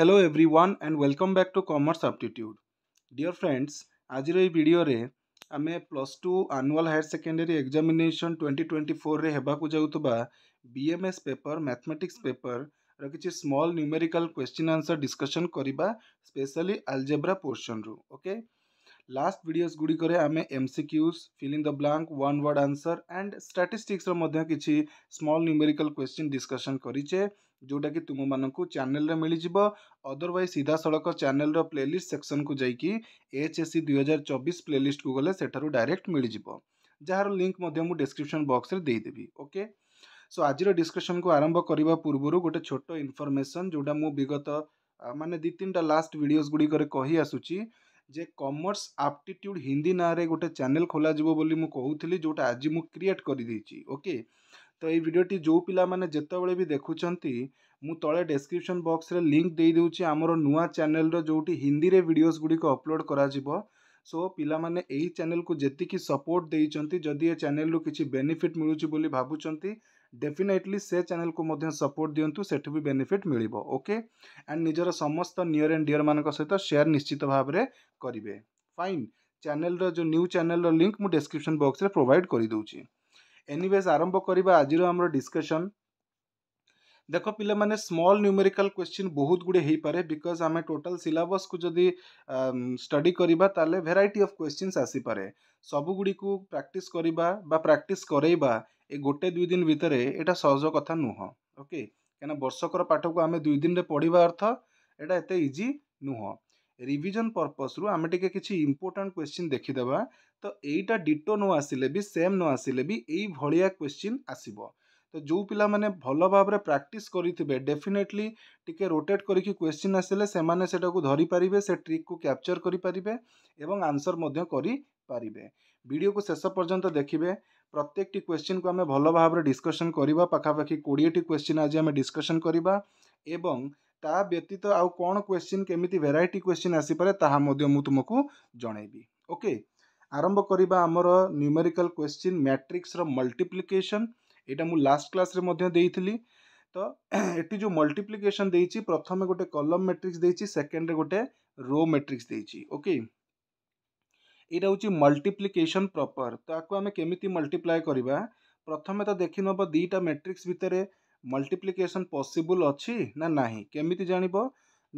Hello everyone and welcome back to commerce substitute dear friends आज ए video आम plus two annual higher secondary examination twenty twenty four होगाकू जाऊबा BMS paper mathematics paper ର କିଛି small numerical question answer discussion କରିବା specially algebra ପୋର୍ସନ୍ରୁ okay last videos ଗୁଡ଼ିକରେ ଆମେ M C Qs filling the blank one word answer and ଷ୍ଟାଟିଷ୍ଟିକ୍ସର ମଧ୍ୟ କିଛି ସ୍ମଲ୍ ନ୍ୟୁମେରିକାଲ୍ କ୍ୱେଶ୍ଚିନ୍ ଡିସ୍କସନ୍ କରିଛେ जोटा कि तुम मान चेल मिल जाव अदरवैज सीधा सड़क चेल प्लेलीस्ट सेक्शन को जैकि एच एस सी दुई प्लेलीस्ट को गले डायरेक्ट मिल जाव जार लिंक मुझे डिस्क्रिपन बक्स देदेवि ओके सो आज डिस्कसन को आरंभ करने पूर्व गोटे छोट इनफर्मेसन जोटा मुझे विगत मानने दु तीन टाइम लास्ट भिडियो गुड़िकसूँ ଯେ କମର୍ସ ଆପ୍ଟିଟ୍ୟୁଡ଼୍ ହିନ୍ଦୀ ନାଁରେ ଗୋଟେ ଚ୍ୟାନେଲ୍ ଖୋଲାଯିବ ବୋଲି ମୁଁ କହୁଥିଲି ଯେଉଁଟା ଆଜି ମୁଁ କ୍ରିଏଟ୍ କରିଦେଇଛି ଓକେ ତ ଏଇ ଭିଡ଼ିଓଟି ଯେଉଁ ପିଲାମାନେ ଯେତେବେଳେ ବି ଦେଖୁଛନ୍ତି ମୁଁ ତଳେ ଡେସ୍କ୍ରିପସନ୍ ବକ୍ସରେ ଲିଙ୍କ୍ ଦେଇଦେଉଛି ଆମର ନୂଆ ଚ୍ୟାନେଲ୍ର ଯେଉଁଠି ହିନ୍ଦୀରେ ଭିଡ଼ିଓସ୍ ଗୁଡ଼ିକ ଅପଲୋଡ଼୍ କରାଯିବ ସୋ ପିଲାମାନେ ଏହି ଚ୍ୟାନେଲ୍କୁ ଯେତିକି ସପୋର୍ଟ ଦେଇଛନ୍ତି ଯଦି ଏ ଚ୍ୟାନେଲ୍ରୁ କିଛି ବେନିଫିଟ୍ ମିଳୁଛି ବୋଲି ଭାବୁଛନ୍ତି ଡେଫିନେଟଲି ସେ ଚ୍ୟାନେଲକୁ ମଧ୍ୟ ସପୋର୍ଟ ଦିଅନ୍ତୁ ସେଠୁ ବି ବେନିଫିଟ୍ ମିଳିବ ଓକେ ଆଣ୍ଡ ନିଜର ସମସ୍ତ ନିୟର୍ ଆଣ୍ଡ ଡିୟର୍ମାନଙ୍କ ସହିତ ସେୟାର ନିଶ୍ଚିତ ଭାବରେ କରିବେ ଫାଇନ୍ ଚ୍ୟାନେଲର ଯେଉଁ ନ୍ୟୁ ଚ୍ୟାନେଲର ଲିଙ୍କ୍ ମୁଁ ଡେସ୍କ୍ରିପସନ୍ ବକ୍ସରେ ପ୍ରୋଭାଇଡ଼ କରିଦେଉଛି ଏନିୱେଜ୍ ଆରମ୍ଭ କରିବା ଆଜିର ଆମର ଡିସ୍କସନ୍ দেখ পিলামানে স্মল ন্যুমেরিকাল কোশ্চিন বহুত গুড়ে হইপারে বিকজ আমি টোটাল সিলাবস কু যদি স্টডি করিবা তাহলে ভেরাইটি অফ কোশ্চিন্স আসিপারে সবুগুড়ি প্র্যাকটিস করিবা বা প্র্যাকটিস করাইবা ଏ ଗୋଟେ ଦୁଇ ଦିନ ଭିତରେ ଏଇଟା ସହଜ କଥା ନୁହଁ ଓକେ କାହିଁକିନା ବର୍ଷକର ପାଠକୁ ଆମେ ଦୁଇ ଦିନରେ ପଢ଼ିବା ଅର୍ଥ ଏଇଟା ଏତେ ଇଜି ନୁହଁ ରିଭିଜନ୍ ପର୍ପସ୍ରୁ ଆମେ ଟିକେ କିଛି ଇମ୍ପୋର୍ଟାଣ୍ଟ କ୍ୱେଶ୍ଚିନ୍ ଦେଖିଦେବା ତ ଏଇଟା ଡିଟୋ ନ ଆସିଲେ ବି ସେମ୍ ନ ଆସିଲେ ବି ଏଇ ଭଳିଆ କ୍ୱେଶ୍ଚିନ୍ ଆସିବ ତ ଯେଉଁ ପିଲାମାନେ ଭଲ ଭାବରେ ପ୍ରାକ୍ଟିସ୍ କରିଥିବେ ଡେଫିନେଟଲି ଟିକେ ରୋଟେଟ୍ କରିକି କ୍ୱେଶ୍ଚିନ୍ ଆସିଲେ ସେମାନେ ସେଟାକୁ ଧରିପାରିବେ ସେ ଟ୍ରିକ୍କୁ କ୍ୟାପଚର୍ କରିପାରିବେ ଏବଂ ଆନ୍ସର୍ ମଧ୍ୟ କରିପାରିବେ ଭିଡ଼ିଓକୁ ଶେଷ ପର୍ଯ୍ୟନ୍ତ ଦେଖିବେ ପ୍ରତ୍ୟେକଟି କ୍ୱେଶ୍ଚିନ୍କୁ ଆମେ ଭଲ ଭାବରେ ଡିସ୍କସନ୍ କରିବା ପାଖାପାଖି କୋଡ଼ିଏଟି କ୍ୱେଶ୍ଚିନ୍ ଆଜି ଆମେ ଡିସ୍କସନ୍ କରିବା ଏବଂ ତା ବ୍ୟତୀତ ଆଉ କ'ଣ କ୍ୱେଶ୍ଚିନ୍ କେମିତି ଭେରାଇଟି କ୍ୱେଶ୍ଚିନ୍ ଆସିପାରେ ତାହା ମଧ୍ୟ ମୁଁ ତୁମକୁ ଜଣାଇବି ଓକେ ଆରମ୍ଭ କରିବା ଆମର ନ୍ୟୁମେରିକାଲ୍ କ୍ୱେଶ୍ଚିନ୍ ମ୍ୟାଟ୍ରିକ୍ସର ମଲ୍ଟିପ୍ଲିକେସନ୍ ଏଇଟା ମୁଁ ଲାଷ୍ଟ କ୍ଲାସ୍ରେ ମଧ୍ୟ ଦେଇଥିଲି ତ ଏଠି ଯେଉଁ ମଲ୍ଟିପ୍ଲିକେସନ୍ ଦେଇଛି ପ୍ରଥମେ ଗୋଟେ କଲମ୍ ମେଟ୍ରିକ୍ସ ଦେଇଛି ସେକେଣ୍ଡରେ ଗୋଟେ ରୋ ମେଟ୍ରିକ୍ସ ଦେଇଛି ଓକେ ଏଇଟା ହେଉଛି ମଲ୍ଟିପ୍ଲିକେସନ୍ ପ୍ରପର୍ ତ ଆକୁ ଆମେ କେମିତି ମଲ୍ଟିପ୍ଲାଏ କରିବା ପ୍ରଥମେ ତ ଦେଖିନେବ ଦୁଇଟା ମେଟ୍ରିକ୍ସ ଭିତରେ ମଲ୍ଟିପ୍ଲିକେସନ୍ ପସିବୁଲ୍ ଅଛି ନା ନାହିଁ କେମିତି ଜାଣିବ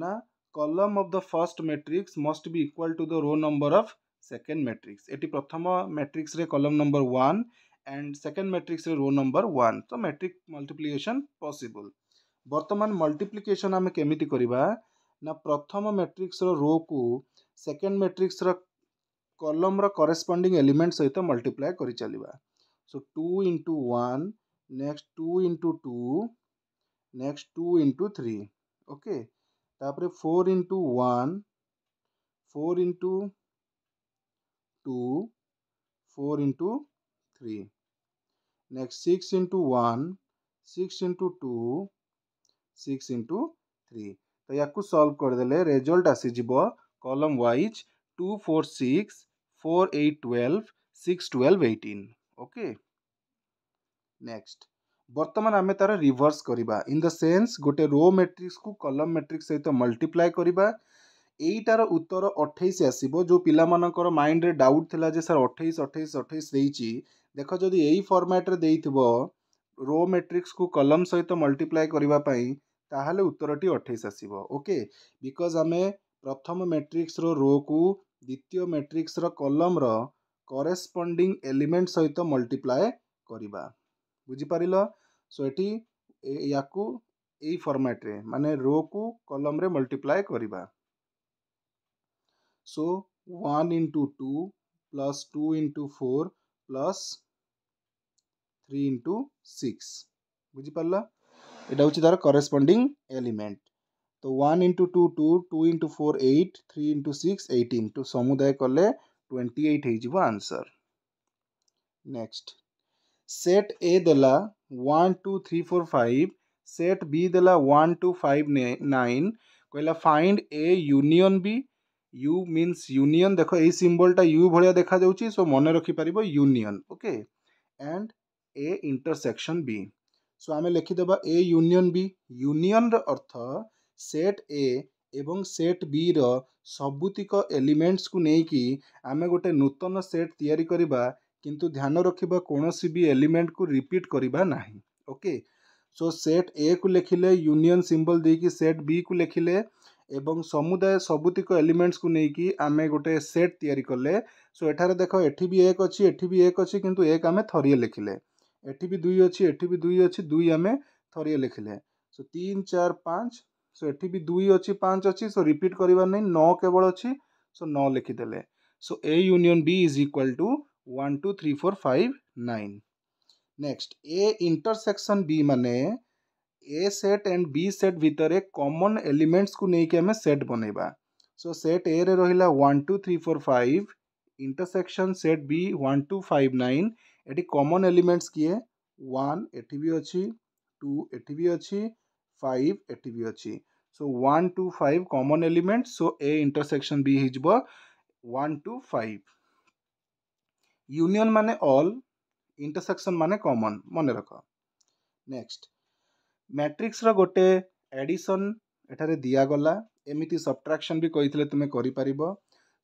ନା column of the first matrix must be equal to the row number of second matrix ଏଠି ପ୍ରଥମ ମେଟ୍ରିକ୍ସରେ column number one and second ମେଟ୍ରିକ୍ସରେ ରୋ ନମ୍ବର ୱାନ୍ ତ ମେଟ୍ରିକ୍ ମଲ୍ଟିପ୍ଲିକେସନ୍ ପସିବୁଲ୍ ବର୍ତ୍ତମାନ ମଲ୍ଟିପ୍ଲିକେସନ୍ ଆମେ କେମିତି କରିବା ନା ପ୍ରଥମ ମେଟ୍ରିକ୍ସର ରୋକୁ ସେକେଣ୍ଡ ମେଟ୍ରିକ୍ସର କଲମ୍ର କରେସ୍ପଣ୍ଡିଂ ଏଲିମେଣ୍ଟ ସହିତ ମଲ୍ଟିପ୍ଲାଏ କରିଚାଲିବା so two into one next two into two next two into three okay ତାପରେ four into one four into two four into three next 6 into 1 6 into 2 6 into 3 तो या सल्व करदे result आसीज column wise two four six 4, 8, 12, 6, 12, 18. Okay. Next. বর্তমান আমি তার reverse করিবা in the sense গোটে রো ম্যাট্রিক্স কু কলম ম্যাট্রিক্স সহিত মল্টিপ্লাই করিবা এইটার উত্তর অঠেইশ আসব যে পিলামানকর মাইন্ডরে ডাউট লা যে স্যার অঠেইশ অঠেইশ অঠেইশ দিয়েছি দেখ যদি এই ফর্মাটরে দেইথিব রো ম্যাট্রিক্স কু কলম সহিত মল্টিপ্লাই করিবা পাই তাহলে উত্তরটি অঠেইশ আসব ওকে বিকজ আমি প্রথম ম্যাট্রিক্সর রো কু ଦ୍ୱିତୀୟ ମେଟ୍ରିକ୍ସର କଲମ୍ର କରେସ୍ପଣ୍ଡିଂ ଏଲିମେଣ୍ଟ ସହିତ ମଲ୍ଟିପ୍ଲାଏ କରିବା ବୁଝିପାରିଲ ସୋ ଏଠି ୟାକୁ ଏଇ ଫର୍ମାଟ୍ରେ ମାନେ ରୋକୁ କଲମ୍ରେ ମଲ୍ଟିପ୍ଲାଏ କରିବା so one into two plus two into four plus three into six ବୁଝିପାରିଲ এটা হচ্ছে তার করেসপন্ডিং এলিমেন্ট তো one into two two two into four eight three into six eighteen টু সমুদায় কলে ଟ୍ୱେଣ୍ଟି ଏଇଟ୍ ହେଇଯିବ ଆନ୍ସର୍ ନେକ୍ସଟ ସେଟ୍ ଏ ଦେଲା one two three four five set ବି ଦେଲା ୱାନ୍ ଟୁ ଫାଇଭ୍ ନାଇନ୍ କହିଲା find A union B U means union ଦେଖ ଏଇ ସିମ୍ବଲଟା ୟୁ ଭଳିଆ ଦେଖାଯାଉଛି ସୋ ମନେ ରଖିପାରିବ union okay and A intersection B so ଆମେ ଲେଖିଦେବା ଏ ୟୁନିଅନ୍ ବି ୟୁନିଅନ୍ର ଅର୍ଥ ସେଟ୍ ଏ ଏବଂ ସେଟ୍ ବିର ସବୁତିକ ଏଲିମେଣ୍ଟସକୁ ନେଇକି ଆମେ ଗୋଟେ ନୂତନ ସେଟ୍ ତିଆରି କରିବା କିନ୍ତୁ ଧ୍ୟାନ ରଖିବା କୌଣସି ବି ଏଲିମେଣ୍ଟକୁ ରିପିଟ୍ କରିବା ନାହିଁ ଓକେ ସୋ ସେଟ୍ ଏକୁ ଲେଖିଲେ ୟୁନିୟନ୍ ସିମ୍ବଲ୍ ଦେଇକି ସେଟ୍ ବିକୁ ଲେଖିଲେ ଏବଂ ସମୁଦାୟ ସବୁତିକ ଏଲିମେଣ୍ଟସକୁ ନେଇକି ଆମେ ଗୋଟେ ସେଟ୍ ତିଆରି କଲେ ସୋ ଏଠାରେ ଦେଖ ଏଠି ବି ଏକ ଅଛି ଏଠି ବି ଏକ ଅଛି କିନ୍ତୁ ଏକ ଆମେ ଥରିଏ ଲେଖିଲେ ଏଠି ବି ଦୁଇ ଅଛି ଏଠି ବି ଦୁଇ ଅଛି ଦୁଇ ଆମେ ଥରିଏ ଲେଖିଲେ ସୋ ତିନି ଚାରି ପାଞ୍ଚ ସୋ ଏଠି ବି ଦୁଇ ଅଛି ପାଞ୍ଚ ଅଛି ସୋ ରିପିଟ୍ କରିବାର ନାହିଁ ନଅ କେବଳ ଅଛି ସୋ ନଅ ଲେଖିଦେଲେ so A union B is equal to one two three four five nine next A intersection B ମାନେ A set and B set ଭିତରେ କମନ୍ ଏଲିମେଣ୍ଟସକୁ ନେଇକି ଆମେ ସେଟ୍ ବନେଇବା ସୋ ସେଟ୍ ଏରେ ରହିଲା one two three four five intersection set B one two five nine ଏଠି common elements କିଏ ୱାନ୍ ଏଠି ବି ଅଛି ଟୁ ଏଠି ବି ଅଛି 5 ଏଠି ବି ଅଛି so one two five common element so A intersection B ହେଇଯିବ ୱାନ୍ ଟୁ ଫାଇଭ୍ ୟୁନିଅନ୍ ମାନେ ଅଲ୍ ଇଣ୍ଟରସେକ୍ସନ୍ ମାନେ କମନ୍ ମନେ ରଖ ନେକ୍ସଟ ମ୍ୟାଟ୍ରିକ୍ସର ଗୋଟେ ଏଡ଼ିସନ୍ ଏଠାରେ ଦିଆଗଲା ଏମିତି ସବଟ୍ରାକ୍ସନ୍ ବି କହିଥିଲେ ତୁମେ କରିପାରିବ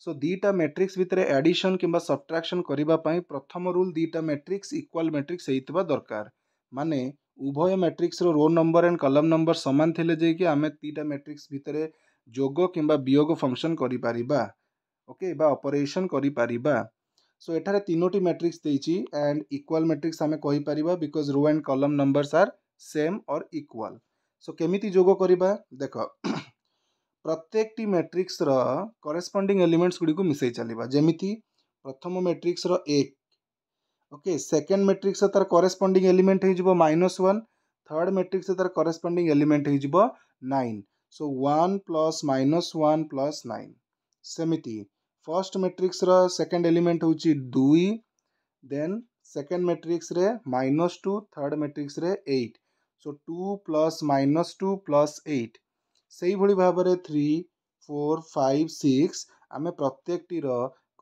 ସୋ ଦୁଇଟା ମେଟ୍ରିକ୍ସ ଭିତରେ ଆଡ଼ିସନ୍ କିମ୍ବା ସବଟ୍ରାକ୍ସନ୍ କରିବା ପାଇଁ ପ୍ରଥମ ରୁଲ୍ ଦୁଇଟା ମେଟ୍ରିକ୍ସ ଇକ୍ୱାଲ୍ ମେଟ୍ରିକ୍ସ ହେଇଥିବା ଦରକାର ମାନେ उभय matrix row number and column number सामान थे कि आम दीटा मैट्रिक्स भितर जोग कि वियोग फंक्शन करके अपरेसन करो यठार तीनोटी मैट्रिक्स एंड इक्वाल मैट्रिक्स आम कहीपर because row and column numbers are same और इक्वाल सो केमी जोग करवा देख प्रत्येक मैट्रिक्स रेस्पंडिंग एलिमेंट्स गुड़ी मिसई चलवा जमी प्रथम मैट्रिक्स रो एक ओके सेकेंड मेट्रिक्स तार करेस्पंडिंग एलिमेंट हो माइनस वन थर्ड मेट्रिक्स तार करेस्पंडिंग एलिमेंट हो nine so one plus minus one plus nine सेमती फर्स्ट मेट्रिक्स सेकेंड एलिमेंट हूँ दुई देन सेकेंड मेट्रिक्स रे माइनस टू थर्ड मेट्रिक्स रे eight so two plus minus two plus eight से भाव में थ्री फोर फाइव सिक्स आम प्रत्येकटीर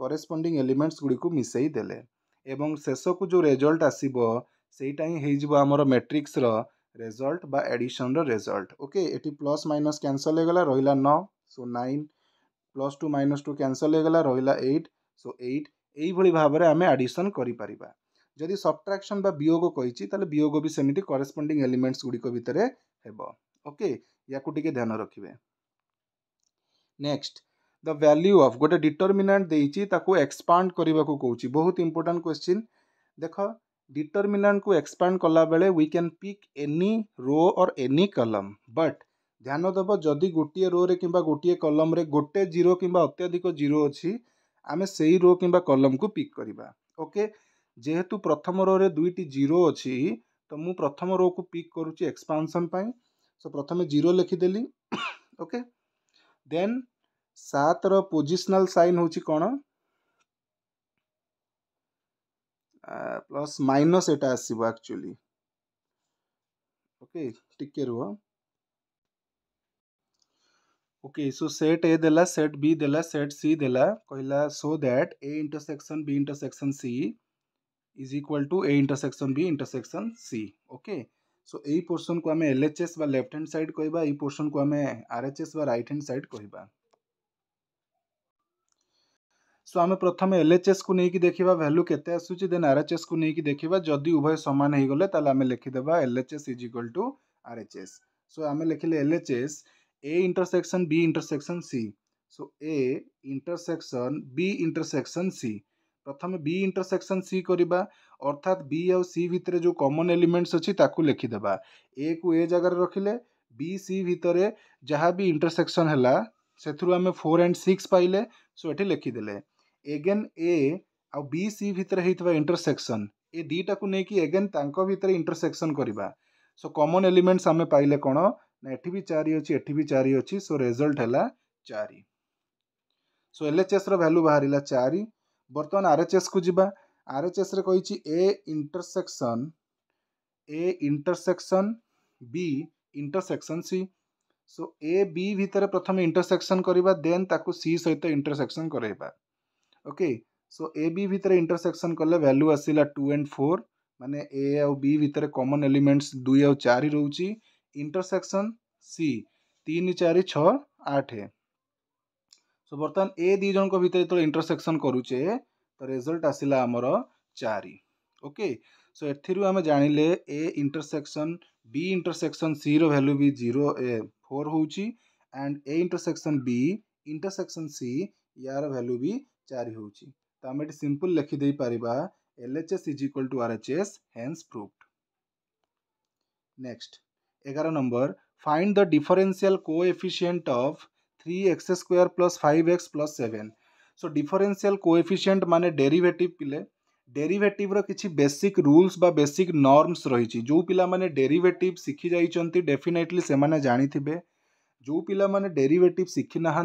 करेस्पंडिंग elements Gudi मिसई देले ଏବଂ ଶେଷକୁ ଯେଉଁ ରେଜଲ୍ଟ ଆସିବ ସେଇଟା ହିଁ ହେଇଯିବ ଆମର ମେଟ୍ରିକ୍ସର ରେଜଲ୍ଟ ବା ଏଡ଼ିସନ୍ର ରେଜଲ୍ଟ ଓକେ ଏଠି ପ୍ଲସ୍ ମାଇନସ୍ କ୍ୟାନସଲ୍ ହେଇଗଲା ରହିଲା ନଅ so nine plus two minus two cancel ହେଇଗଲା ରହିଲା ଏଇଟ୍ ସୋ ଏଇଟ୍ ଏଇଭଳି ଭାବରେ ଆମେ ଆଡ଼ିସନ୍ କରିପାରିବା ଯଦି ସବଟ୍ରାକ୍ସନ୍ ବା ବିୟୋଗ କହିଛି ତାହେଲେ ବିୟୋଗ ବି ସେମିତି କରେସ୍ପଣ୍ଡିଂ ଏଲିମେଣ୍ଟସ୍ ଗୁଡ଼ିକ ଭିତରେ ହେବ ଓକେ ୟାକୁ ଟିକେ ଧ୍ୟାନ ରଖିବେ ନେକ୍ସଟ द ଭ୍ୟାଲ୍ୟୁ ଅଫ୍ ଗୋଟେ ଡିଟରମିନାଣ୍ଟ ଦେଇଛି ତାକୁ ଏକ୍ସପାଣ୍ଡ କରିବାକୁ କହୁଛି ବହୁତ ଇମ୍ପୋର୍ଟାଣ୍ଟ କ୍ୱେଶ୍ଚିନ୍ ଦେଖ ଡିଟରମିନାଣ୍ଟକୁ ଏକ୍ସପାଣ୍ଡ କଲାବେଳେ we can pick any row or any column but ଧ୍ୟାନ ଦେବ ଯଦି ଗୋଟିଏ ରୋରେ କିମ୍ବା ଗୋଟିଏ କଲମ୍ରେ ଗୋଟେ ଜିରୋ କିମ୍ବା ଅତ୍ୟଧିକ ଜିରୋ ଅଛି ଆମେ ସେଇ ରୋ କିମ୍ବା କଲମ୍କୁ ପିକ୍ କରିବା ଓକେ ଯେହେତୁ ପ୍ରଥମ ରୋରେ ଦୁଇଟି ଜିରୋ ଅଛି ତ ମୁଁ ପ୍ରଥମ ରୋକୁ ପିକ୍ କରୁଛି ଏକ୍ସପାନ୍ସନ୍ ପାଇଁ ସୋ ପ୍ରଥମେ ଜିରୋ ଲେଖିଦେଲି ଓକେ ଦେନ୍ सात रोजिशनाल सैन हूँ कौन प्लस माइनस एटा ଆସିବ ଆକ୍ଚୁଆଲି ଓକେ ଟିକେ ରୁହ ओके सो सेट ए देला सेट बी देला सेट सी देला कहला so that A intersection B intersection C is equal to A intersection B intersection C okay so यही पोर्सन को आम L H S left hand side कह portion को आम R H S right hand side कहवा so आम प्रथम L H S को लेकिन देखा भैल्यू के आसूसी देन आर एच एस को लेकिन देखा जदि उभय सामान होगले आम लिखिदे L H S is equal to R H S so आम लिखले L H S A intersection B intersection C so A intersection B intersection C प्रथम बी इंटरसेक्शन सी करवा अर्थात बी आउ सी भितर जो कमन एलिमेंट्स अच्छी लिखिदे ए को ए जगार रखिले बी सी भितर जहाँ भी इंटरसेक्शन है से फोर एंड सिक्स पाइले सो ये लिखिदे ଏଗେନ୍ ଏ ଆଉ ବି ସି ଭିତରେ ହେଇଥିବା ଇଣ୍ଟରସେକ୍ସନ୍ ଏ ଦୁଇଟାକୁ ନେଇକି ଏଗେନ୍ ତାଙ୍କ ଭିତରେ ଇଣ୍ଟରସେକ୍ସନ୍ କରିବା ସୋ କମନ୍ ଏଲିମେଣ୍ଟସ୍ ଆମେ ପାଇଲେ କ'ଣ ନା ଏଠି ବି ଚାରି ଅଛି ଏଠି ବି ଚାରି ଅଛି ସୋ ରେଜଲ୍ଟ ହେଲା ଚାରି ସୋ ଏଲ୍ ଏଚ୍ ଏସ୍ର ଭ୍ୟାଲୁ ବାହାରିଲା ଚାରି ବର୍ତ୍ତମାନ ଆର୍ ଏଚ୍ ଏସ୍କୁ ଯିବା ଆର୍ ଏଚ୍ ଏସ୍ରେ କହିଛି A intersection A intersection B intersection C so A B ଭିତରେ ପ୍ରଥମେ ଇଣ୍ଟରସେକ୍ସନ୍ କରିବା ଦେନ୍ ତାକୁ ସି ସହିତ ଇଣ୍ଟରସେକ୍ସନ୍ କରାଇବା ओके सो ए बी भितर इंटरसेक्शन कले वैल्यू आसला टू एंड फोर मानने ए बी भितर कमन एलिमेंट्स दुई आ चार रोच इंटरसेक्शन सी तीन चार छ आठ सो बर्तमान ए दीज भर जो इंटरसेक्शन करुचे तो रेजल्ट आसला आमर चार ओके सो एमें जान लें A intersection B intersection C value भी zero four A intersection B intersection C यार वैल्यू भी ଚାରି ହେଉଛି ତ ଆମେ ଏଠି ସିମ୍ପଲ୍ ଲେଖିଦେଇପାରିବା L H S is equal to R H S hence proved next ଏଗାର number find the differential coefficient three x square plus five x plus seven so differential coefficient मान डेरीवेटिव पिले डेरीवेटिव किसी basic rules बा basic norms रही जो पाने derivative शिखी जाती definitely से जानी जो पिला डेरीवेटिव शिखी ना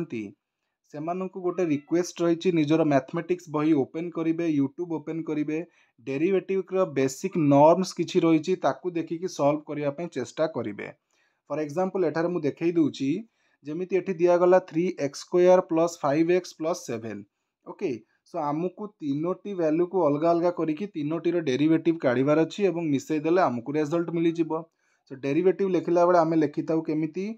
ସେମାନଙ୍କୁ ଗୋଟେ ରିକ୍ୱେଷ୍ଟ ରହିଛି ନିଜର ମ୍ୟାଥମେଟିକ୍ସ ବହି ଓପେନ୍ କରିବେ ୟୁଟ୍ୟୁବ୍ ଓପେନ୍ କରିବେ ଡେରିଭେଟିଭ୍ର ବେସିକ୍ ନର୍ମସ୍ କିଛି ରହିଛି ତାକୁ ଦେଖିକି ସଲ୍ଭ କରିବା ପାଇଁ ଚେଷ୍ଟା କରିବେ ଫର୍ ଏକ୍ଜାମ୍ପଲ୍ ଏଠାରେ ମୁଁ ଦେଖାଇ ଦେଉଛି ଯେମିତି ଏଠି ଦିଆଗଲା three x square plus five x plus seven okay so ଆମକୁ ତିନୋଟି ଭ୍ୟାଲ୍ୟୁକୁ ଅଲଗା ଅଲଗା କରିକି ତିନୋଟିର ଡେରିଭେଟିଭ୍ କାଢ଼ିବାର ଅଛି ଏବଂ ମିଶାଇ ଦେଲେ ଆମକୁ ରେଜଲ୍ଟ ମିଳିଯିବ ସୋ ଡେରିଭେଟିଭ୍ ଲେଖିଲା ବେଳେ ଆମେ ଲେଖିଥାଉ କେମିତି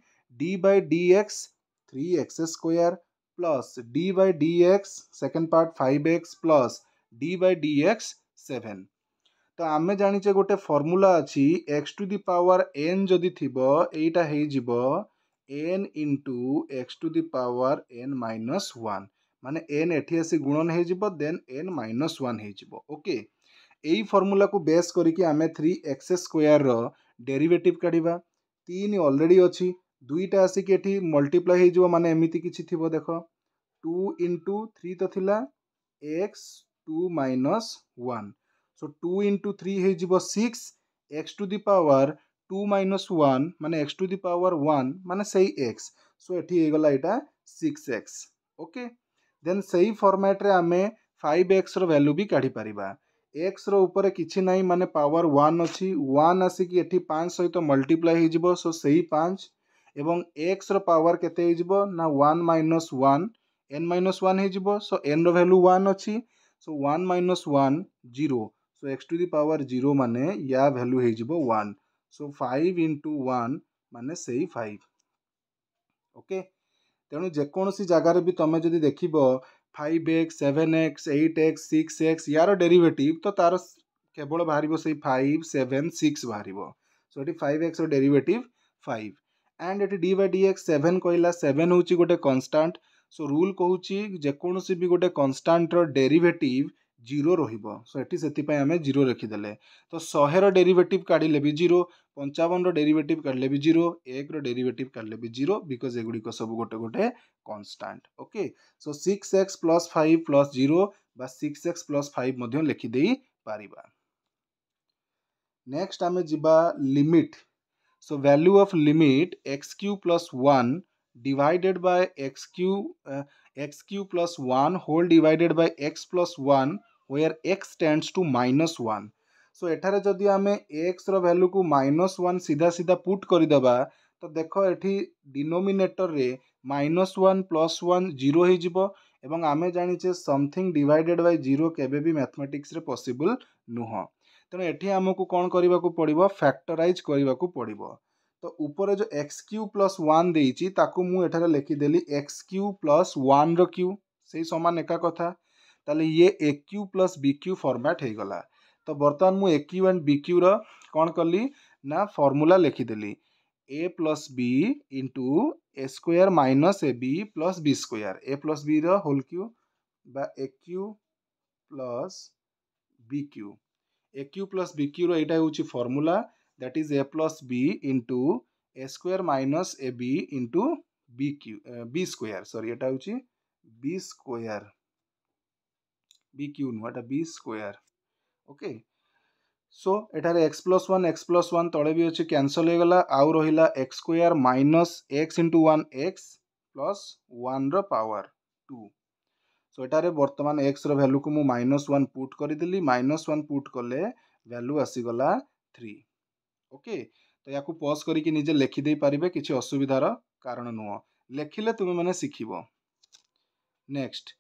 d by d x three x square plus d by dx second part 5x plus d by dx 7 ତ ଆମେ ଜାଣିଛେ ଗୋଟେ ଫର୍ମୁଲା ଅଛି x to the power n ଯଦି ଥିବ ଏଇଟା ହେଇଯିବ n into x to the power n minus one ମାନେ ଏନ୍ ଏଠି ଆସି ଗୁଣନ ହେଇଯିବ ଦେନ୍ ଏନ୍ ମାଇନସ୍ ୱାନ୍ ହେଇଯିବ ଓକେ ଏଇ ଫର୍ମୁଲାକୁ ବେସ୍ କରିକି ଆମେ ଥ୍ରୀ ଏକ୍ସ ସ୍କୋୟାର୍ର ଡେରିଭେଟିଭ୍ କାଢ଼ିବା ତିନି ଅଲରେଡ଼ି ଅଛି ଦୁଇଟା ଆସିକି ଏଠି ମଲ୍ଟିପ୍ଲାଏ ହେଇଯିବ ମାନେ ଏମିତି କିଛି ଥିବ ଦେଖ ଟୁ ଇଣ୍ଟୁ ଥ୍ରୀ ତ ଥିଲା x two minus one so two into three ହେଇଯିବ six x to the power two minus one ମାନେ x to the power one ମାନେ ସେଇ ଏକ୍ସ ସୋ ଏଠି ହେଇଗଲା ଏଇଟା ସିକ୍ସ ଏକ୍ସ ଓକେ ଦେନ୍ ସେଇ ଫର୍ମାଟ୍ରେ ଆମେ ଫାଇଭ୍ ଏକ୍ସର ଭ୍ୟାଲ୍ୟୁ ବି କାଢ଼ିପାରିବା ଏକ୍ସର ଉପରେ କିଛି ନାହିଁ ମାନେ ପାୱାର ୱାନ୍ ଅଛି ୱାନ୍ ଆସିକି ଏଠି ପାଞ୍ଚ ସହିତ ମଲ୍ଟିପ୍ଲାଏ ହେଇଯିବ ସୋ ସେଇ ପାଞ୍ଚ ଏବଂ ଏକ୍ସର ପାୱାର କେତେ ହେଇଯିବ ନା one minus one n minus one ହେଇଯିବ ସୋ ଏନ୍ର ଭ୍ୟାଲୁ ୱାନ୍ ଅଛି so one minus one zero so x to the power zero ମାନେ ୟା ଭ୍ୟାଲୁ ହେଇଯିବ one so five into one ମାନେ ସେଇ ଫାଇଭ୍ ଓକେ ତେଣୁ ଯେକୌଣସି ଜାଗାରେ ବି ତୁମେ ଯଦି ଦେଖିବ five x seven x eight x six x ୟାର ଡେରିଭେଟିଭ୍ ତ ତା'ର କେବଳ ବାହାରିବ ସେଇ ଫାଇଭ୍ ସେଭେନ୍ ସିକ୍ସ ବାହାରିବ ସୋ ଏଠି ଫାଇଭ୍ ଏକ୍ସର ଡେରିଭେଟିଭ୍ ଫାଇଭ୍ ଆଣ୍ଡ ଏଠି d by d x seven କହିଲା ସେଭେନ୍ ହେଉଛି ଗୋଟେ କନଷ୍ଟାଣ୍ଟ ସୋ ରୁଲ୍ କହୁଛି ଯେକୌଣସି ବି ଗୋଟେ କନଷ୍ଟାଣ୍ଟର ଡେରିଭେଟିଭ୍ ଜିରୋ ରହିବ ସୋ ଏଠି ସେଥିପାଇଁ ଆମେ ଜିରୋ ରଖିଦେଲେ ତ ଶହେର ଡେରିଭେଟିଭ୍ କାଢ଼ିଲେ ବି ଜିରୋ ପଞ୍ଚାବନର ଡେରିଭେଟିଭ୍ କାଢ଼ିଲେ ବି ଜିରୋ ଏକର ଡେରିଭେଟିଭ୍ କାଢ଼ିଲେ ବି ଜିରୋ ବିକଜ୍ ଏଗୁଡ଼ିକ ସବୁ ଗୋଟେ ଗୋଟେ constant okay so six x plus five plus zero ବା ସିକ୍ସ ଏକ୍ସ ପ୍ଲସ୍ ଫାଇଭ୍ ମଧ୍ୟ ଲେଖିଦେଇ ପାରିବା ନେକ୍ସଟ ଆମେ ଯିବା limit so value of limit x cube plus one divided by x cube uh, x cube plus 1 whole divided by x plus 1 where x tends to minus 1 so एठारे jodi ame x ro value ku minus 1 sidha sidha put kari daba to dekho ethi denominator re minus 1 plus 1 zero हो जीवो एवं आमे जानिचे something divided by zero केबे भी mathematics रे possible नुह तेणु एठी आमको कौन करबा को पड़िबो फैक्टराइज करबा को पड़िबो तो ऊपर जो एक्स क्यू प्लस वन देती मुझे लिखिदेली एक्स क्यू प्लस वन र्यू से सामान एका कथा ताले ये a cube plus b cube format हो तो बर्तमान मुझे ए क्यू एंड बी क्यूर कौन कली ना फर्मूला लिखिदेली a plus b into a square minus a b plus b square a plus b रोल क्यू बा a cube plus b cube a cube plus b क्यूर यहाँ हूँ formula that is a plus b into a square minus a b into b q uh, b square sorry it হচ্ছে b square b q what a b square okay so it are x plus 1 x plus 1 তলে B আছে cancel হয়ে gala আউ রহিলা x square minus x into 1 x plus 1 ra power 2 so এটারে বর্তমান x র value কু মু -1 পুট করি দিলি -1 পুট কলে ভ্যালু আসি গলা 3 ଓକେ ତ ୟାକୁ ପଜ୍ କରିକି ନିଜେ ଲେଖିଦେଇ ପାରିବେ କିଛି ଅସୁବିଧାର କାରଣ ନୁହଁ ଲେଖିଲେ ତୁମେମାନେ ଶିଖିବ next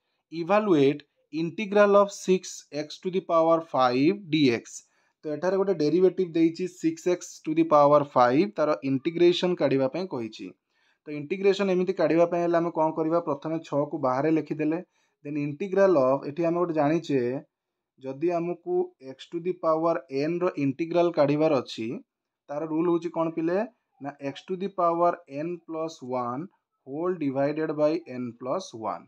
evaluate integral of six x to the power five d x ତ ଏଠାରେ ଗୋଟେ ଡେରିଭେଟିଭ୍ ଦେଇଛି six x to the power five ତା'ର ଇଣ୍ଟିଗ୍ରେସନ୍ କାଢ଼ିବା ପାଇଁ କହିଛି ତ ଇଣ୍ଟିଗ୍ରେସନ୍ ଏମିତି କାଢ଼ିବା ପାଇଁ ହେଲେ ଆମେ କ'ଣ କରିବା ପ୍ରଥମେ ଛଅକୁ ବାହାରେ ଲେଖିଦେଲେ ଦେନ୍ ଇଣ୍ଟିଗ୍ରାଲ ଅଫ୍ ଏଠି ଆମେ ଗୋଟେ ଜାଣିଛେ ଯଦି ଆମକୁ ଏକ୍ସ ଟୁ ଦି ପାୱାର ଏନ୍ର ଇଣ୍ଟିଗ୍ରାଲ କାଢ଼ିବାର ଅଛି तार रूल हूँ कौन पिले ना x to the power n plus one whole divided by n plus one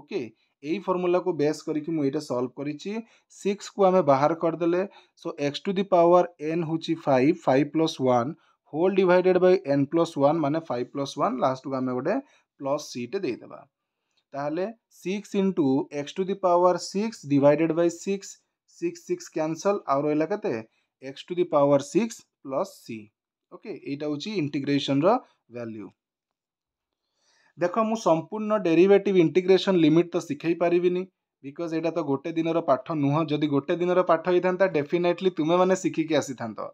okay यही फर्मूला को बेस करके मुझे सल्व कर सिक्स को आम बाहर करदे so x to the power n हूँ five five plus one whole divided by n plus one मान फाइव प्लस वन लास्ट को आम गोटे प्लस सीटे देदे तेल six into x to the power six divided by six six six क्यासल आरोप रहा x to the power six plus c okay ଏଇଟା ହେଉଛି ଇଣ୍ଟିଗ୍ରେସନ୍ର ଭ୍ୟାଲ୍ୟୁ ଦେଖ ମୁଁ ସମ୍ପୂର୍ଣ୍ଣ ଡେରିଭେଟିଭ୍ ଇଣ୍ଟିଗ୍ରେସନ୍ ଲିମିଟ୍ ତ ଶିଖାଇ ପାରିବିନି ବିକଜ୍ ଏଇଟା ତ ଗୋଟେ ଦିନର ପାଠ ନୁହଁ ଯଦି ଗୋଟେ ଦିନର ପାଠ ହେଇଥାନ୍ତା ଡେଫିନେଟ୍ଲି ତୁମେମାନେ ଶିଖିକି ଆସିଥାନ୍ତ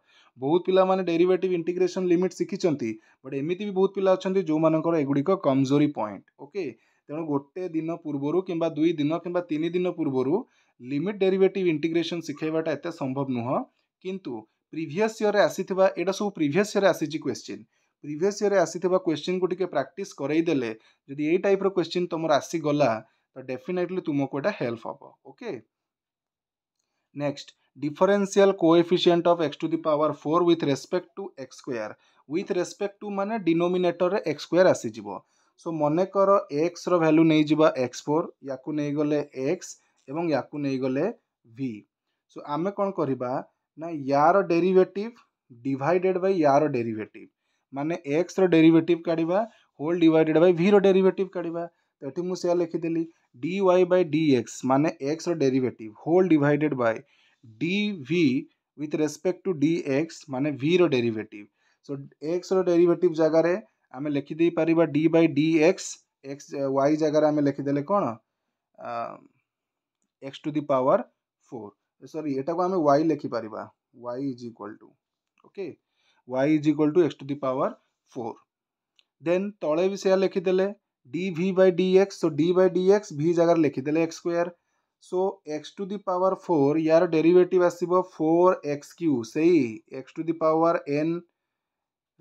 ବହୁତ ପିଲାମାନେ ଡେରିଭେଟିଭ୍ ଇଣ୍ଟିଗ୍ରେସନ୍ ଲିମିଟ୍ ଶିଖିଛନ୍ତି ବଟ୍ ଏମିତି ବି ବହୁତ ପିଲା ଅଛନ୍ତି ଯେଉଁମାନଙ୍କର ଏଗୁଡ଼ିକ କମଜୋରୀ ପଏଣ୍ଟ ଓକେ ତେଣୁ ଗୋଟେ ଦିନ ପୂର୍ବରୁ କିମ୍ବା ଦୁଇ ଦିନ କିମ୍ବା ତିନି ଦିନ ପୂର୍ବରୁ ଲିମିଟ୍ ଡେରିଭେଟିଭ୍ ଇଣ୍ଟିଗ୍ରେସନ୍ ଶିଖାଇବାଟା ଏତେ ସମ୍ଭବ ନୁହଁ କିନ୍ତୁ প্রিভিয়স ইয়র আসিথিবা এটা সব প্রিভিয়স ইয়র আসিছি কোশ্চিন প্রিভিয়স ইয়র আসিথিবা কোশ্চিন কু টিকে প্র্যাকটিস করাই দেলে যদি এই টাইপর কোশ্চিন তোমার আসিগলা তো ডেফিনেটলি তুমকু এটা হেল্প হব okay next differential coefficient of x to the power four with respect to x square with respect to মানে ডিনোমিনেটরে এক্স স্কোয়ার আসিযোগ সো মনে কর এক্সর ভ্যালু নিয়ে যা এক্স ফোর ইয়াকু নেই গলে এক্স এবং ইয়াকু নেই গলে ভি সো আমি কোণ করিবা ना यार डेरिवेटिव डिवाइडेड बाय यार डेरिवेटिव माने एक्स रेरिवेटिव काढ़ा होल डिवाइडेड बाय भी रेरिवेटिव काढ़ा तो ये मुझे लिखीदेली d y by d x मान x derivative whole divided by d v with respect to d x मान भि रेरिवेटिव सो एक्स रेरिवेटिव जगार आम लिखिदार d by d x x y जगार आम लिखिदे कौन x to the power four सरी यटा को आम Y लिखिपर y is equal to okay y is equal to x to the power four then तले भी सैया लिखिदेले d by b x so d b x भि जगार लिखिदे x square so x to the power four यार डेरीवेटिव आसो four x cube सही x to the power n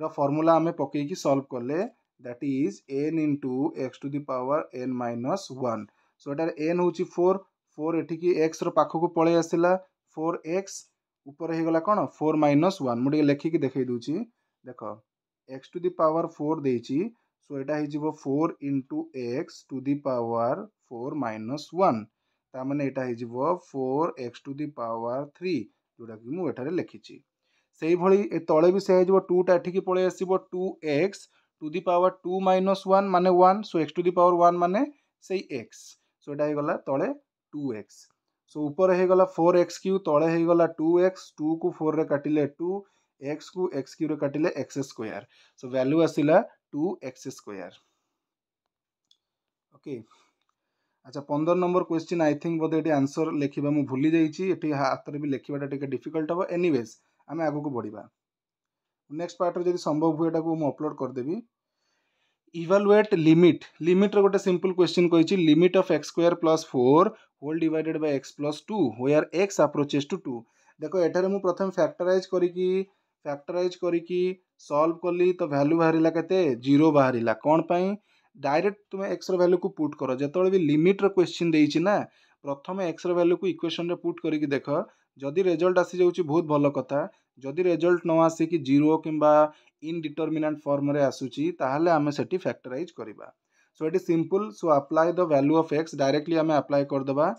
रमुला आम पकईकी सल्व कले that is n into x to the power n minus one so यार एन हूँ four four এটিকি এক্সর পাখକୁ ପଳେଇ ଆସିଲା ফোর এক্স উপরে ହେଇଗଲା କ'ଣ ফোর ମାଇନସ୍ ୱାନ୍ ମୁଁ ଟିକେ ଲେଖିକି ଦେଖାଇ ଦେଉଛି ଦେଖ x to the power four ଦେଇଛି ସୋ ଏଇଟା ହେଇଯିବ four into x to the power four minus one ତାମାନେ ଏଇଟା ହେଇଯିବ four x to the power three ଯେଉଁଟାକି ମୁଁ ଏଠାରେ ଲେଖିଛି ସେଇଭଳି ତଳେ ବି ସେ ହେଇଯିବ ଟୁଟା ଏଠିକି ପଳେଇ ଆସିବ two x to the power two minus one ମାନେ one so x to the power one ମାନେ ସେଇ ଏକ୍ସ ସୋ ଏଇଟା ହେଇଗଲା ତଳେ টু ଏକ୍ସ ସୋ ଉପରେ ହେଇଗଲା ଫୋର୍ ଏକ୍ସ କ୍ୟୁ ତଳେ ହେଇଗଲା ଟୁ ଏକ୍ସ ଟୁକୁ ଫୋର୍ରେ କାଟିଲେ ଟୁ ଏକ୍ସକୁ ଏକ୍ସ କ୍ୟୁରେ କାଟିଲେ ଏକ୍ସ ସ୍କୋୟାର ସୋ ଭ୍ୟାଲ୍ୟୁ ଆସିଲା ଟୁ ଏକ୍ସ ସ୍କୋୟାର ଓକେ ଆଚ୍ଛା ପନ୍ଦର ନମ୍ବର କ୍ୱେଶ୍ଚିନ୍ ଆଇ ଥିଙ୍କ ବୋଧେ ଏଠି ଆନ୍ସର ଲେଖିବା ମୁଁ ଭୁଲି ଯାଇଛି ଏଠି ହାତରେ ବି ଲେଖିବାଟା ଟିକେ ଡିଫିକଲ୍ଟ ହେବ ଏନିୱେଜ୍ ଆମେ ଆଗକୁ ବଢ଼ିବା ନେକ୍ସଟ ପାର୍ଟରେ ଯଦି ସମ୍ଭବ ହୁଏ ଏଟାକୁ ମୁଁ ଅପଲୋଡ଼ କରିଦେବି इवालुएट लिमिट लिमिट्र गोटे सिंपल क्वेश्चन कही limit of x square plus four whole divided by x plus two where x approaches to two देख एठार मुझे प्रथम फैक्टराइज करी फैक्टराइज करी सल्व कली तो भैल्यू बाहर के जीरो बाहर कौन पर डायरेक्ट तुम एक्स रैल्यू को पुट कर जो भी लिमिट्र क्वेश्चन देना प्रथम एक्स रैल्यू को इक्वेसन पुट करके देख जदि रेजल्ट आसी जाऊँगी बहुत भल कथा जदि रेजल्ट न आसिक जीरो किंवा ଇନଡିଟରମିନାଣ୍ଟ ଫର୍ମରେ ଆସୁଛି ତାହେଲେ ଆମେ ସେଠି ଫ୍ୟାକ୍ଟରାଇଜ୍ କରିବା ସୋ ଏଠି simple so apply the value of x directly ଆମେ ଆପ୍ଲାଏ କରିଦେବା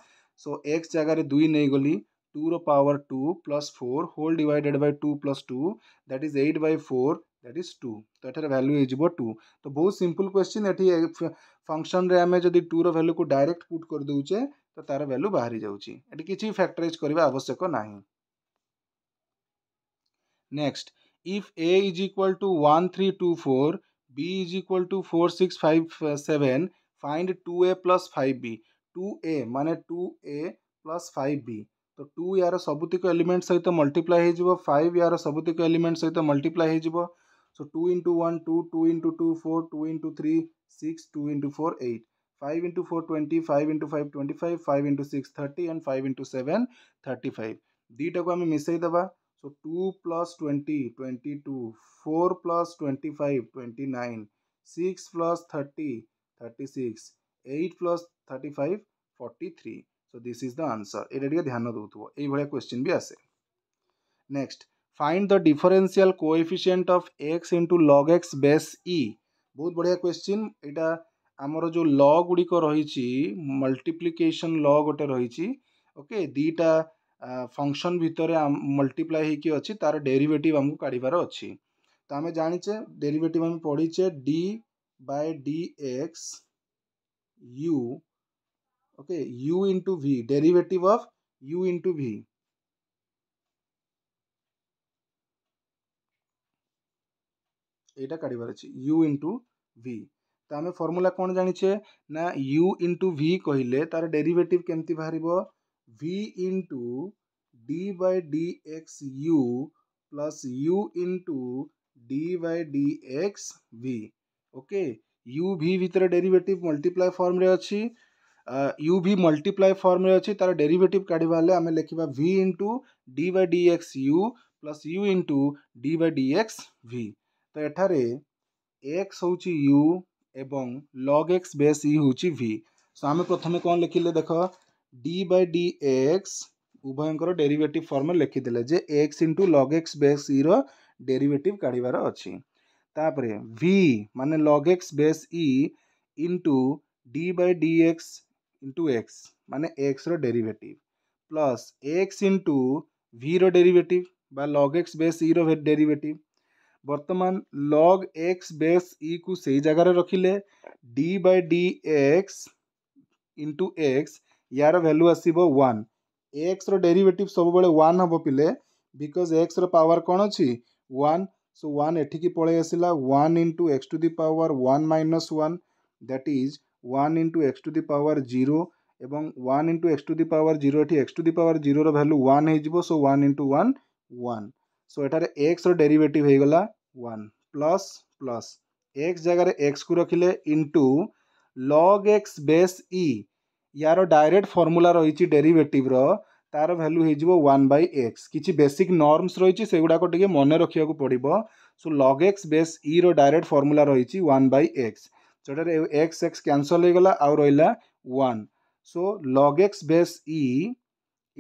ସୋ ଏକ୍ସ ଜାଗାରେ ଦୁଇ ନେଇଗଲି ଟୁର power two plus four whole divided by two plus two that is eight by four that is two ତ ଏଠାରେ ଭ୍ୟାଲ୍ୟୁ ହେଇଯିବ ଟୁ ତ ବହୁତ ସିମ୍ପଲ୍ କ୍ୱେଶ୍ଚିନ୍ ଏଠି ଫଙ୍କସନ୍ରେ ଆମେ ଯଦି ଟୁର ଭ୍ୟାଲ୍ୟୁକୁ ଡାଇରେକ୍ଟ ପୁଟ୍ କରିଦେଉଛେ ତ ତା'ର ଭ୍ୟାଲ୍ୟୁ ବାହାରି ଯାଉଛି ଏଠି କିଛି ଫ୍ୟାକ୍ଟରାଇଜ୍ କରିବା ଆବଶ୍ୟକ ନାହିଁ next if a is equal to 1324 b is equal to 4657 uh, find 2a plus 5b 2a माने 2a plus 5b तो 2 यार सबुतिक एलिमेंट सहित मल्टीप्लाई हो फाइव यार सबुतिक एलिमेंट सहित मल्टीप्लाई हो so two into one two two into two four two into three six two into four eight five into four twenty five into five twenty five five into six thirty and five into seven thirty five दुईटा को आम मिसई So 2 plus 20, 22. 4 plus 25, 29. 6 plus 30, 36. 8 plus 35, 43. So this is the answer. এটা টিকে ধ্যান দেউথিব এই ভলিয়া question भी आसे next find the differential coefficient of x into log x base e बहुत बढ़िया क्वेश्चन एटा ଆମର ଯେଉଁ ଲ ଗୁଡ଼ିକ ରହିଛି ମଲ୍ଟିପ୍ଲିକେସନ୍ ଲ ଗୋଟେ ରହିଛି ଓକେ ଦୁଇଟା ଫଙ୍କସନ୍ ଭିତରେ ମଲ୍ଟିପ୍ଲାଏ ହେଇକି ଅଛି ତା'ର ଡେରିଭେଟିଭ୍ ଆମକୁ କାଢ଼ିବାର ଅଛି ତ ଆମେ ଜାଣିଛେ ଡେରିଭେଟିଭ୍ ଆମେ ପଢ଼ିଛେ d by d x u okay u into v derivative of u into v ଏଇଟା କାଢ଼ିବାର ଅଛି ୟୁ ଇଣ୍ଟୁ ଭି ତ ଆମେ ଫର୍ମୁଲା କ'ଣ ଜାଣିଛେ ନା ୟୁ ଇଣ୍ଟୁ ଭି କହିଲେ ତା'ର ଡେରିଭେଟିଭ୍ କେମିତି ବାହାରିବ v into d by d x u plus u into d by d x v okay u भि भितर डेरिवेटिव मल्टीप्लाई फर्म्रे अच्छी यु भि मल्टीप्लाय फर्म्रे अच्छी तार डेरिवेटिव काढ़ आम लिखा v into d by d x u plus u into d by d x v तो यठार एक्स हूँ यु एवं लग एक्स बेस यू हूँ भि सो आम प्रथम कौन लिखिले देख डी बै डी एक्स उभयर डेरीवेट फर्म में जे x into log x base e derivative काढ़ तापरे भि मान log x base e into d by d x into x मान x derivative plus x into भि रेरीवेट बा लग एक्स बेस इ रेरीवेट बर्तमान लग एक्स बेस इ को सही जगार रखिले d by d x into x ୟାର ଭ୍ୟାଲ୍ୟୁ ଆସିବ ୱାନ୍ ଏକ୍ସର ଡେରିଭେଟିଭ୍ ସବୁବେଳେ ୱାନ୍ ହେବ ପିଲେ ବିକଜ୍ ଏକ୍ସର ପାୱାର କ'ଣ ଅଛି ୱାନ୍ ସୋ ୱାନ୍ ଏଠିକି ପଳେଇ ଆସିଲା one into x to the power one minus one that is one into x to the power zero ଏବଂ one into x to the power zero ଏଠି x to the power ଜିରୋର value one ହେଇଯିବ so one into one one so ଏଠାରେ ଏକ୍ସର derivative ହେଇଗଲା one plus plus x ଜାଗାରେ ଏକ୍ସକୁ ରଖିଲେ into log x base e ୟାର ଡାଇରେକ୍ଟ ଫର୍ମୁଲା ରହିଛି ଡେରିଭେଟିଭ୍ର ତା'ର ଭ୍ୟାଲ୍ୟୁ ହେଇଯିବ ୱାନ୍ ବାଇ ଏକ୍ସ କିଛି ବେସିକ୍ ନର୍ମସ୍ ରହିଛି ସେଗୁଡ଼ାକ ଟିକେ ମନେ ରଖିବାକୁ ପଡ଼ିବ ସୋ ଲଗ୍ ଏକ୍ସ ବେସ୍ ଇର ଡାଇରେକ୍ଟ ଫର୍ମୁଲା ରହିଛି ୱାନ୍ ବାଇ ଏକ୍ସ ଯେଉଁଟାରେ ଏକ୍ସ ଏକ୍ସ କ୍ୟାନସଲ୍ ହେଇଗଲା ଆଉ ରହିଲା one so log x base e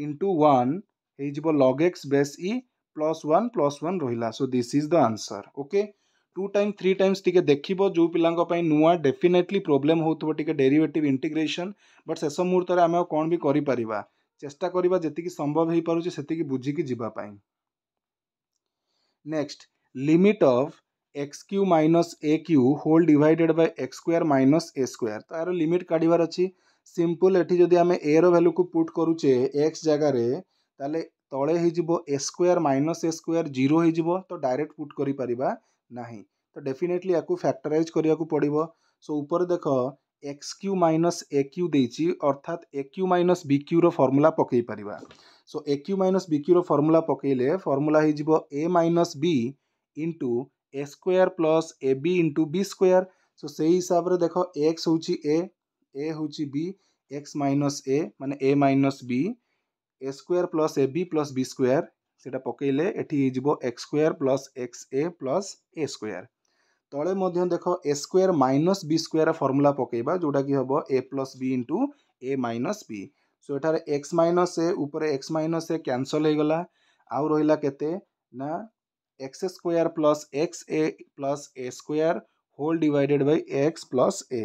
into one ହେଇଯିବ log x base e plus one plus one ରହିଲା so this is the answer okay two time three times t देख जो पिला नुआ डेफिनेटली प्रोब्लेम हो डेरीवेटिव इंटीग्रेशन बट शेष मुहूर्त में आम कौन भी कर चेस्टा करवा जी संभव हो पारे से बुझिकी जावाई next limit of x cube minus a cube whole divided by x square minus a square तार लिमिट काढ़ार अच्छी सिंपल एटी जदि आम ए रैल्यू को पुट करुचे एक्स जगार तेल तले हो square minus a square zero हो तो डायरेक्ट पुट कर ना तो डेफिनेटली या फैक्टराइज कराक पड़ो सो ऊपर देख x cube minus a cube दे अर्थात a cube minus b formula रमुला पक so a cube minus b cube रमुला पकड़े फर्मूला हो minus b into a square plus a b into b square so से हिसाब से देख एक्स हूँ ए ए हूँ बी एक्स माइनस ए मान a minus b a square plus a b plus b square সেটা পকাইলে এটি হয়ে x square plus x a plus a square তলে মধ্যে দেখ a square minus b square formula পকাইবা যেটা কি হব a plus b into a minus b so এঠার এক্স মাইনস এ উপরে এক্স মাইনস এ ক্যানসল হয়ে গলা আউ রহিলা কেতে না x square plus x a plus a square whole divided by x plus a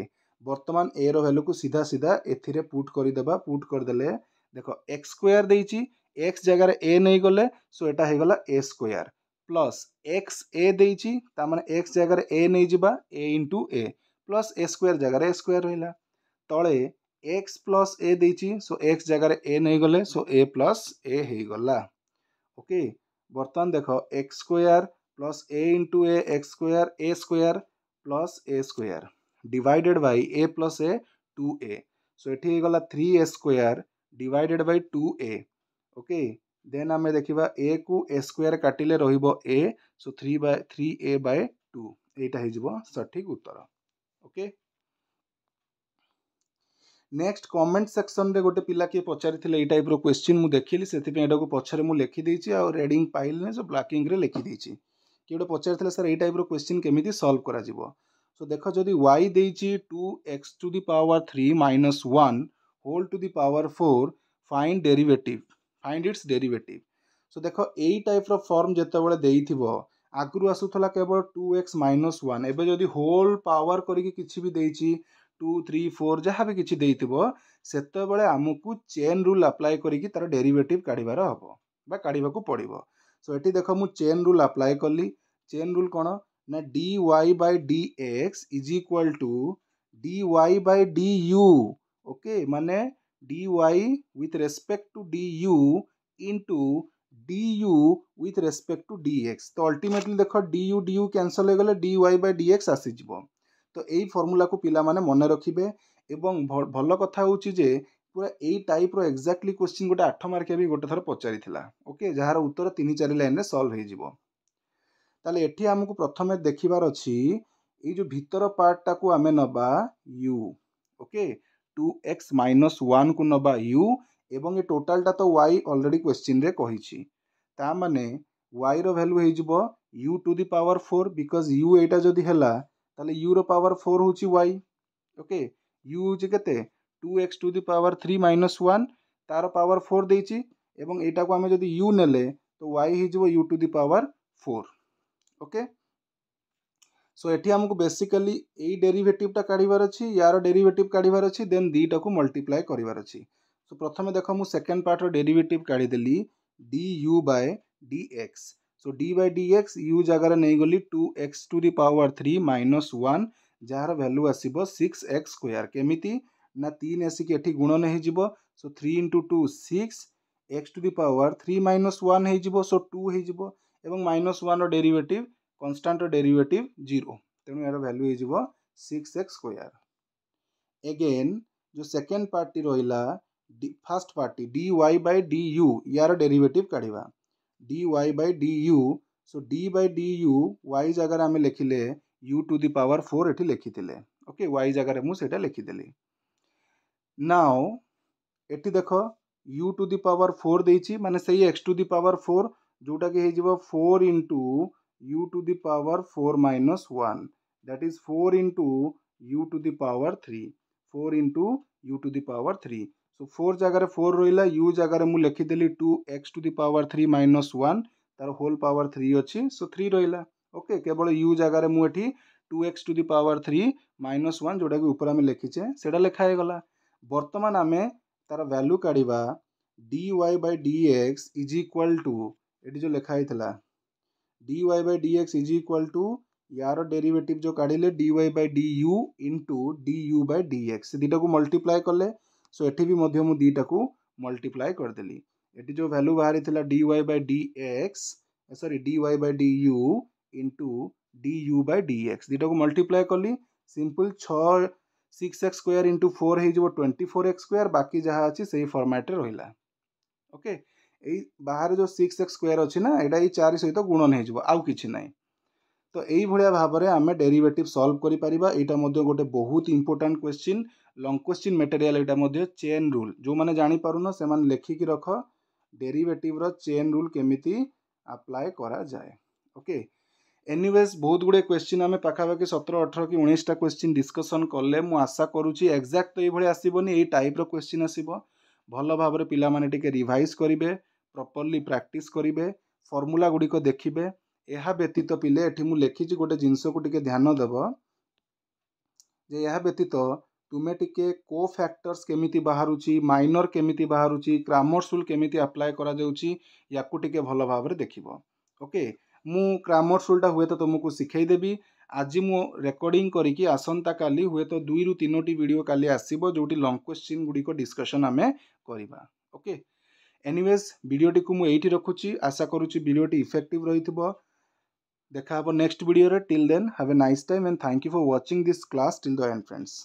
বর্তমান এ র ভ্যালুকু সিধা সিধা এথিরে পুট করিদেবা পুট করিদেলে দেখ এক্স স্কোয়ার দিয়েছি এক্স জায়গার এ নেইগলে সো এটা হয়ে গলা a square plus x a দিয়েছি তার মানে এক্স জায়গার এ নিয়ে যা a into a plus a square জায়গার এ স্কোয়ার রহলা তলে এক্স প্লস এ দিয়েছি সো এক্স জায়গার এ নেইগলে সো এ প্লস এ হয়ে গলা ওকে বর্তমান দেখ x square plus a into a x square a square plus a square divided by a plus a two a so এটি হয়ে গলা three a square divided by two a okay then ଆମେ ଦେଖିବା ଏକୁ a square କାଟିଲେ ରହିବ a so three by three a by two ଏଇଟା ହେଇଯିବ ସଠିକ୍ ଉତ୍ତର ଓକେ ନେକ୍ସଟ କମେଣ୍ଟ ସେକ୍ସନରେ ଗୋଟେ ପିଲା କିଏ ପଚାରିଥିଲେ ଏଇ ଟାଇପ୍ର କ୍ୱେଶ୍ଚିନ୍ ମୁଁ ଦେଖିଲି ସେଥିପାଇଁ ଏଟାକୁ ପଛରେ ମୁଁ ଲେଖିଦେଇଛି ଆଉ ରେଡ଼ିଂ ପାଇଲିନି ସୋ ବ୍ଲାକିଂରେ ଲେଖିଦେଇଛି କିଏ ଗୋଟେ ପଚାରିଥିଲା ସାର୍ ଏଇ ଟାଇପ୍ର କ୍ୱେଶ୍ଚିନ୍ କେମିତି ସଲ୍ଭ କରାଯିବ ସୋ ଦେଖ ଯଦି ୱାଇ ଦେଇଛି two x to the power three minus one whole to the power four fine derivative find its derivative so ଦେଖ ଏଇ ଟାଇପ୍ର ଫର୍ମ ଯେତେବେଳେ ଦେଇଥିବ ଆଗରୁ ଆସୁଥିଲା କେବଳ ଟୁ ଏକ୍ସ ମାଇନସ୍ ୱାନ୍ ଏବେ ଯଦି ହୋଲ୍ ପାୱାର କରିକି କିଛି ବି ଦେଇଛି ଟୁ ଥ୍ରୀ ଫୋର୍ ଯାହା ବି କିଛି ଦେଇଥିବ ସେତେବେଳେ ଆମକୁ ଚେନ୍ ରୁଲ୍ ଆପ୍ଲାଏ କରିକି ତା'ର ଡେରିଭେଟିଭ୍ କାଢ଼ିବାର ହେବ ବା କାଢ଼ିବାକୁ ପଡ଼ିବ ସୋ ଏଠି ଦେଖ ମୁଁ ଚେନ୍ ରୁଲ୍ ଆପ୍ଲାଏ କଲି ଚେନ୍ ରୁଲ୍ କ'ଣ ନା d y by d x is equal to d y by d u okay ମାନେ dy with respect to du into du with respect to dx তো ultimately দেখ du du cancel হয়ে গেলে dy by dx আসিଯିব তো এই ফর্মুলাকু পিলামানে মনে রাখিবে এবং ভালো কথা হচ্ছে যে পুরা এই টাইপর এক্সাক্টলি কোশ্চিন গোটে আঠ মার্কিয়া বি গোটে থর পচারি ওকে যার উত্তর তিন চারি লাইনে সলভ হয়ে যাব তাহলে এটি আমি প্রথমে দেখিবার অছি এই যে ভিতর পার্টটাকু আমি নবা u okay two x minus ওয়ানକୁ ନେବା ୟୁ ଏବଂ ଏ ଟୋଟାଲ୍ଟା ତ ୱାଇ ଅଲରେଡ଼ି କ୍ୱେଶ୍ଚିନ୍ରେ କହିଛି ତା ମାନେ ୱାଇର ଭ୍ୟାଲ୍ୟୁ ହେଇଯିବ u to the power four because u ଏଇଟା ଯଦି ହେଲା ତାହେଲେ ୟୁର ପାୱାର ଫୋର୍ ହେଉଛି ୱାଇ ଓକେ ୟୁ ହେଉଛି କେତେ two x to the power three minus one ତା'ର ପାୱାର ଫୋର୍ ଦେଇଛି ଏବଂ ଏଇଟାକୁ ଆମେ ଯଦି ୟୁ ନେଲେ ତ ୱାଇ ହେଇଯିବ u to the power four okay so ये आमको बेसिकाली यही डेरीभेटिवटा काढ़ार अच्छी यार डेरीभेटिव काढ़ार अच्छी देन दीटा को मल्टीप्लाए करार अच्छी सो प्रथम देख मुझ सेकेंड पार्ट्र डेरीभेटिव काढ़ीदेली d u by so d by d x u जगार नहीं गली two x to the power three minus one जार भैल्यू आसब एक्स स्क्वयर केमी ना तीन आसिक ये गुणन हो so three into two six x to the power three minus one हो सो टू हो minus one derivative constant derivative zero तेणु यार भैल्यू हो सिक्स एक्स स्क् एगेन जो सेकेंड पार्टी रहा fast party d y by d u यार derivative काढ़ y by d u so d by d u y जगार आम लिखिले u to the power four ये लिखी थे ओके वाई जगार मुझे लिखिदेली नाओ ये देख u to the power four दे मानने x to the power four जोटा कि four into u to the power 4 minus 1 that is 4 into u to the power 3 4 into u to the power 3 so 4 jagare 4 roila u जगार मुझे लिखिदेली two x to the power three minus one तार whole power three अच्छी so three रहा okay केवल u जगार मुझे two x to the power three minus one जोटा कि उपर आम लिखीचे से लिखाई गला बर्तमान आम तार भैल्यू काढ़ा d y by d x is equal to ये जो लिखाही d y by d x is equal to यार डेरीवेटिव जो काढ़ले d y by by d u into d u by d दुटा को मल्टीप्लाए कले सो एटी भी मध्य दुटा को मल्टीप्लाए करदेली ये जो भैल्यू बाहरी था डी वाई बाई डी सरी d y by d u into d u by d x दुटा को मल्टीप्लाय कली सिंपल छ six x square into four हो ट्वेंटी फोर एक्स स्क् बाकी जहाँ अच्छी से फर्माट्रे रहा ओके okay? ଏଇ ବାହାରେ ଯେଉଁ ସିକ୍ସ ଏକ୍ସ ସ୍କୋୟାର୍ ଅଛି ନା ଏଇଟା ଏଇ ଚାରି ସହିତ ଗୁଣନ ହେଇଯିବ ଆଉ କିଛି ନାହିଁ ତ ଏଇଭଳିଆ ଭାବରେ ଆମେ ଡେରିଭେଟିଭ୍ ସଲ୍ଭ କରିପାରିବା ଏଇଟା ମଧ୍ୟ ଗୋଟେ ବହୁତ important question long question material ଏଇଟା ମଧ୍ୟ ଚେନ୍ ରୁଲ୍ ଯେଉଁମାନେ ଜାଣିପାରୁନ ସେମାନେ ଲେଖିକି ରଖ ଡେରିଭେଟିଭ୍ର ଚେନ୍ ରୁଲ୍ କେମିତି ଆପ୍ଲାଏ କରାଯାଏ ଓକେ ଏନିୱେଜ୍ ବହୁତ ଗୁଡ଼ିଏ କ୍ୱେଶ୍ଚିନ୍ ଆମେ ପାଖାପାଖି ସତର ଅଠର କି ଉଣେଇଶଟା କ୍ୱେଶ୍ଚିନ୍ ଡିସ୍କସନ୍ କଲେ ମୁଁ ଆଶା କରୁଛି ଏକ୍ଜାକ୍ଟ ତ ଏଇଭଳି ଆସିବନି ଏଇ ଟାଇପ୍ର କ୍ୱେଶ୍ଚିନ୍ ଆସିବ ଭଲ ଭାବରେ ପିଲାମାନେ ଟିକେ ରିଭାଇଜ୍ କରିବେ ପ୍ରପର୍ଲି ପ୍ରାକ୍ଟିସ୍ କରିବେ ଫର୍ମୁଲା ଗୁଡ଼ିକ ଦେଖିବେ ଏହା ବ୍ୟତୀତ ପିଲେ ଏଠି ମୁଁ ଲେଖିଛି ଗୋଟେ ଜିନିଷକୁ ଟିକେ ଧ୍ୟାନ ଦେବ ଯେ ଏହା ବ୍ୟତୀତ ତୁମେ ଟିକେ କୋ ଫ୍ୟାକ୍ଟର୍ସ କେମିତି ବାହାରୁଛି ମାଇନର୍ କେମିତି ବାହାରୁଛି କ୍ରାମର୍ସୁଲ୍ କେମିତି ଆପ୍ଲାଏ କରାଯାଉଛି ୟାକୁ ଟିକେ ଭଲ ଭାବରେ ଦେଖିବ ଓକେ ମୁଁ କ୍ରାମର୍ସୁଲ୍ଟା ହୁଏତ ତୁମକୁ ଶିଖେଇଦେବି ଆଜି ମୁଁ ରେକର୍ଡ଼ିଂ କରିକି ଆସନ୍ତାକାଲି ହୁଏତ ଦୁଇରୁ ତିନୋଟି ଭିଡ଼ିଓ କାଲି ଆସିବ ଯେଉଁଠି ଲଙ୍ଗ୍ କୋଶ୍ଚିନ୍ ଗୁଡ଼ିକ ଡିସ୍କସନ୍ ଆମେ କରିବା ଓକେ ଏନିୱେଜ୍ ଭିଡ଼ିଓଟିକୁ ମୁଁ ଏଇଠି ରଖୁଛି ଆଶା କରୁଛି ଭିଡ଼ିଓଟି ଇଫେକ୍ଟିଭ୍ ରହିଥିବ ଦେଖା ହେବ ନେକ୍ସଟ ଭିଡ଼ିଓରେ till then have a nice time and thank you for watching this class till the end friends